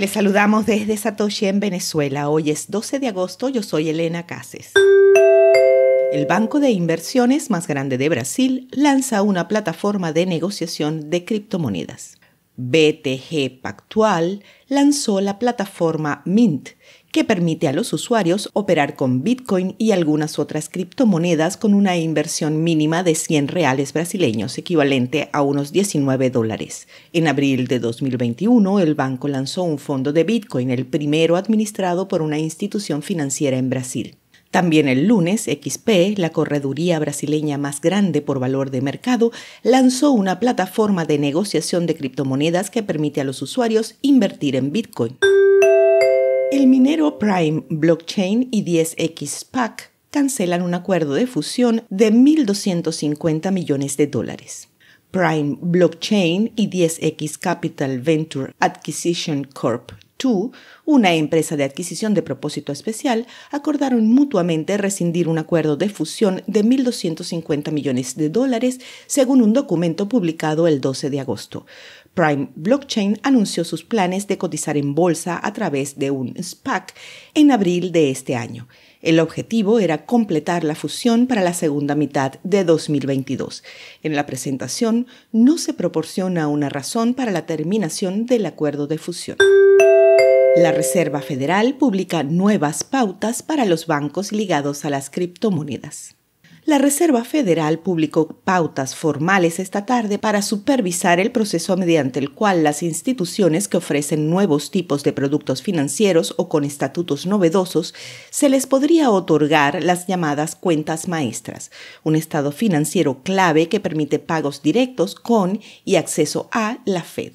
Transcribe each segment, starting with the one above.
Les saludamos desde Satoshi en Venezuela. Hoy es 12 de agosto, yo soy Elena Cases. El banco de inversiones más grande de Brasil lanza una plataforma de negociación de criptomonedas. BTG Pactual lanzó la plataforma Mint, que permite a los usuarios operar con Bitcoin y algunas otras criptomonedas con una inversión mínima de 100 reales brasileños, equivalente a unos 19 dólares. En abril de 2021, el banco lanzó un fondo de Bitcoin, el primero administrado por una institución financiera en Brasil. También el lunes, XP, la correduría brasileña más grande por valor de mercado, lanzó una plataforma de negociación de criptomonedas que permite a los usuarios invertir en Bitcoin. El minero Prime Blockchain y 10X Pack cancelan un acuerdo de fusión de 1.250 millones de dólares. Prime Blockchain y 10X Capital Venture Acquisition Corp una empresa de adquisición de propósito especial, acordaron mutuamente rescindir un acuerdo de fusión de 1.250 millones de dólares, según un documento publicado el 12 de agosto. Prime Blockchain anunció sus planes de cotizar en bolsa a través de un SPAC en abril de este año. El objetivo era completar la fusión para la segunda mitad de 2022. En la presentación no se proporciona una razón para la terminación del acuerdo de fusión. La Reserva Federal publica nuevas pautas para los bancos ligados a las criptomonedas. La Reserva Federal publicó pautas formales esta tarde para supervisar el proceso mediante el cual las instituciones que ofrecen nuevos tipos de productos financieros o con estatutos novedosos se les podría otorgar las llamadas cuentas maestras, un estado financiero clave que permite pagos directos con y acceso a la Fed.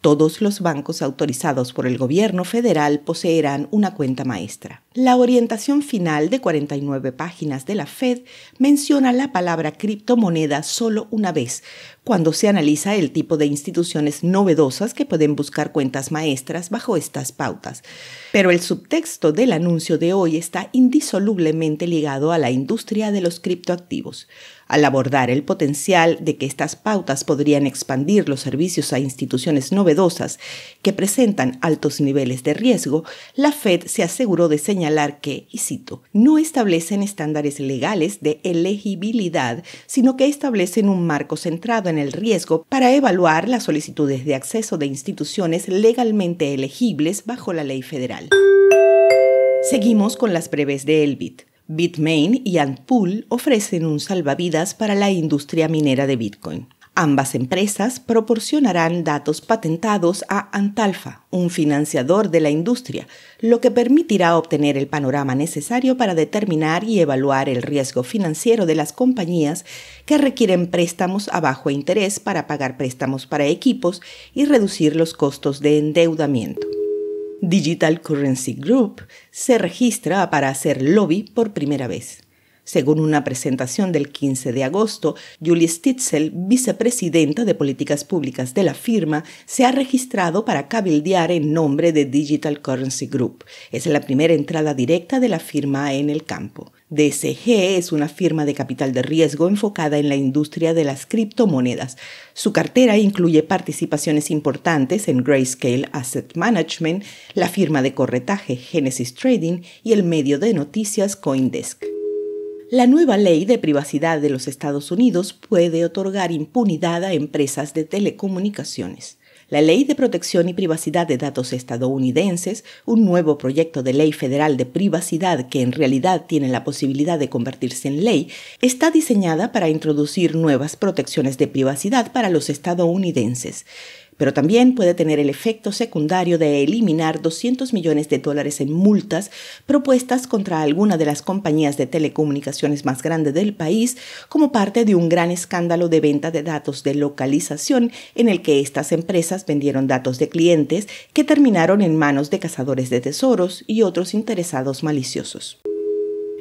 Todos los bancos autorizados por el gobierno federal poseerán una cuenta maestra. La orientación final de 49 páginas de la Fed menciona la palabra criptomoneda solo una vez, cuando se analiza el tipo de instituciones novedosas que pueden buscar cuentas maestras bajo estas pautas. Pero el subtexto del anuncio de hoy está indisolublemente ligado a la industria de los criptoactivos. Al abordar el potencial de que estas pautas podrían expandir los servicios a instituciones novedosas que presentan altos niveles de riesgo, la Fed se aseguró de señalar señalar que, y cito, no establecen estándares legales de elegibilidad, sino que establecen un marco centrado en el riesgo para evaluar las solicitudes de acceso de instituciones legalmente elegibles bajo la ley federal. Seguimos con las breves de Elbit. Bitmain y Antpool ofrecen un salvavidas para la industria minera de Bitcoin. Ambas empresas proporcionarán datos patentados a Antalfa, un financiador de la industria, lo que permitirá obtener el panorama necesario para determinar y evaluar el riesgo financiero de las compañías que requieren préstamos a bajo interés para pagar préstamos para equipos y reducir los costos de endeudamiento. Digital Currency Group se registra para hacer lobby por primera vez. Según una presentación del 15 de agosto, Julie Stitzel, vicepresidenta de políticas públicas de la firma, se ha registrado para cabildear en nombre de Digital Currency Group. Es la primera entrada directa de la firma en el campo. DSG es una firma de capital de riesgo enfocada en la industria de las criptomonedas. Su cartera incluye participaciones importantes en Grayscale Asset Management, la firma de corretaje Genesis Trading y el medio de noticias Coindesk. La nueva ley de privacidad de los Estados Unidos puede otorgar impunidad a empresas de telecomunicaciones. La Ley de Protección y Privacidad de Datos Estadounidenses, un nuevo proyecto de ley federal de privacidad que en realidad tiene la posibilidad de convertirse en ley, está diseñada para introducir nuevas protecciones de privacidad para los estadounidenses pero también puede tener el efecto secundario de eliminar 200 millones de dólares en multas propuestas contra alguna de las compañías de telecomunicaciones más grandes del país como parte de un gran escándalo de venta de datos de localización en el que estas empresas vendieron datos de clientes que terminaron en manos de cazadores de tesoros y otros interesados maliciosos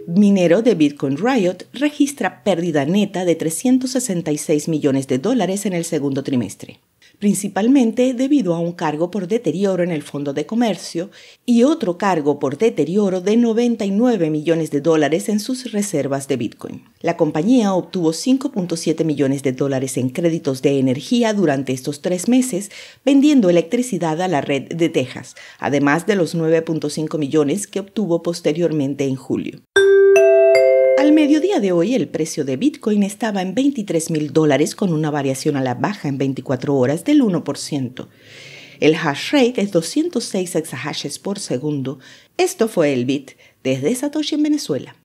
minero de Bitcoin Riot registra pérdida neta de 366 millones de dólares en el segundo trimestre principalmente debido a un cargo por deterioro en el Fondo de Comercio y otro cargo por deterioro de 99 millones de dólares en sus reservas de Bitcoin. La compañía obtuvo 5.7 millones de dólares en créditos de energía durante estos tres meses, vendiendo electricidad a la red de Texas, además de los 9.5 millones que obtuvo posteriormente en julio. Al mediodía de hoy, el precio de Bitcoin estaba en 23 mil dólares con una variación a la baja en 24 horas del 1%. El hash rate es 206 exahashes por segundo. Esto fue el Bit desde Satoshi en Venezuela.